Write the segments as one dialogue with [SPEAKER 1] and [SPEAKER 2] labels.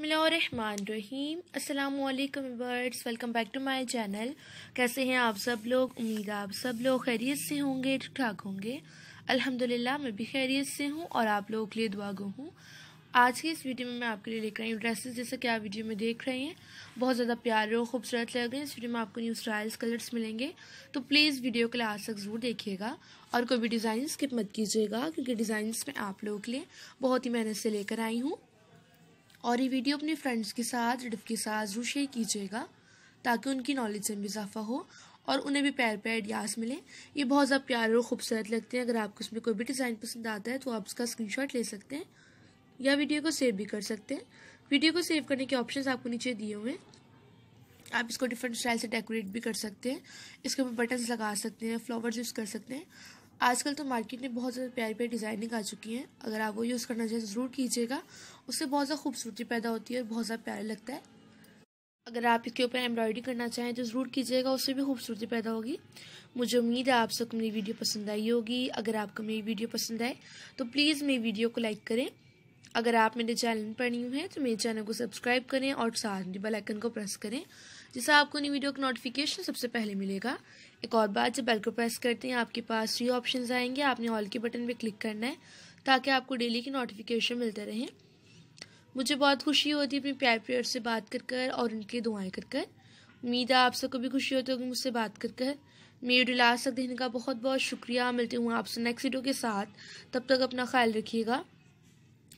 [SPEAKER 1] बसमीम अल्लाम बर्ड्स welcome back to my channel कैसे हैं आप सब लोग उम्मीद आप सब लोग खैरियत से होंगे ठीक ठाक होंगे अल्हम्दुलिल्लाह मैं भी खैरियत से हूँ और आप लोगों के लिए दुआ गो हूँ आज की इस वीडियो में मैं आपके लिए लेकर आई हूँ ड्रेसेस जैसा कि आप वीडियो में देख रहे हैं बहुत ज़्यादा प्यारे और खूबसूरत लग रहे हैं इस वीडियो में आपको न्यू स्टाइल्स कलर्स मिलेंगे तो प्लीज़ वीडियो के लिए आज तक ज़रूर देखिएगा और कोई भी डिज़ाइन स्किप मत कीजिएगा क्योंकि डिज़ाइन में आप लोगों के लिए बहुत ही मेहनत से लेकर आई हूँ और ये वीडियो अपने फ्रेंड्स के साथ रिडिप के साथ जरूर शेयर कीजिएगा ताकि उनकी नॉलेज में भी इजाफा हो और उन्हें भी पैर पैर आइडियाज़ मिले ये बहुत ज़्यादा प्यारे और खूबसूरत लगते हैं अगर आपको इसमें कोई भी डिज़ाइन पसंद आता है तो आप इसका स्क्रीनशॉट ले सकते हैं या वीडियो को सेव भी कर सकते हैं वीडियो को सेव करने के ऑप्शंस आपको नीचे दिए हुए हैं आप इसको डिफरेंट स्टाइल से डेकोरेट भी कर सकते हैं इसके ऊपर बटन्स लगा सकते हैं फ्लावर्स यूज़ कर सकते हैं आजकल तो मार्केट में बहुत ज़्यादा प्यारी प्यारी डिज़ाइनिंग आ चुकी हैं अगर आप वो यूज़ करना चाहें तो ज़रूर कीजिएगा उससे बहुत ज़्यादा खूबसूरती पैदा होती है और बहुत ज़्यादा प्यारा लगता है अगर आप इसके ऊपर एम्ब्रॉयडरी करना चाहें तो ज़रूर कीजिएगा उससे भी खूबसूरती पैदा होगी मुझे उम्मीद है आप सबको मेरी वीडियो पसंद आई होगी अगर आपको मेरी वीडियो पसंद आए तो प्लीज़ मेरी वीडियो को लाइक करें अगर आप मेरे चैनल पर न्यू हैं तो मेरे चैनल को सब्सक्राइब करें और साथ में बेल आइकन को प्रेस करें जिससे आपको नई वीडियो का नोटिफिकेशन सबसे पहले मिलेगा एक और बात जब बेल को प्रेस करते हैं आपके पास थ्री ऑप्शंस आएंगे आपने ऑल के बटन पर क्लिक करना है ताकि आपको डेली की नोटिफिकेशन मिलते रहें मुझे बहुत खुशी होती है अपने प्यार प्यार से बात कर कर और उनकी दुआएं कर कर उम्मीद है आप सबको भी खुशी होती होगी मुझसे बात कर कर मेरी वीडियो लास्ट तक देखने का बहुत बहुत शुक्रिया मिलती हूँ आपसे नेक्स्ट वीडियो के साथ तब तक अपना ख्याल रखिएगा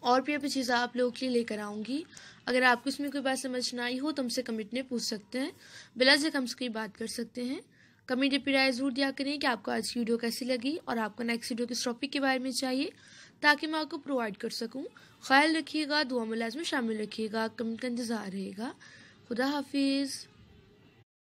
[SPEAKER 1] और भी अभी चीज़ें आप लोगों के लिए लेकर आऊँगी अगर आपको इसमें कोई बात समझ ना आई हो तो हमसे कमेंट में पूछ सकते हैं बिला से कम से कोई बात कर सकते हैं कमेंट पर राय जरूर दिया करें कि आपको आज की वीडियो कैसी लगी और आपको नेक्स्ट वीडियो किस टॉपिक के बारे में चाहिए ताकि मैं आपको प्रोवाइड कर सकूँ ख्याल रखिएगा दुआ मुलाज में शामिल रखिएगा कमेंट का इंतज़ार रहेगा खुदा हाफिज़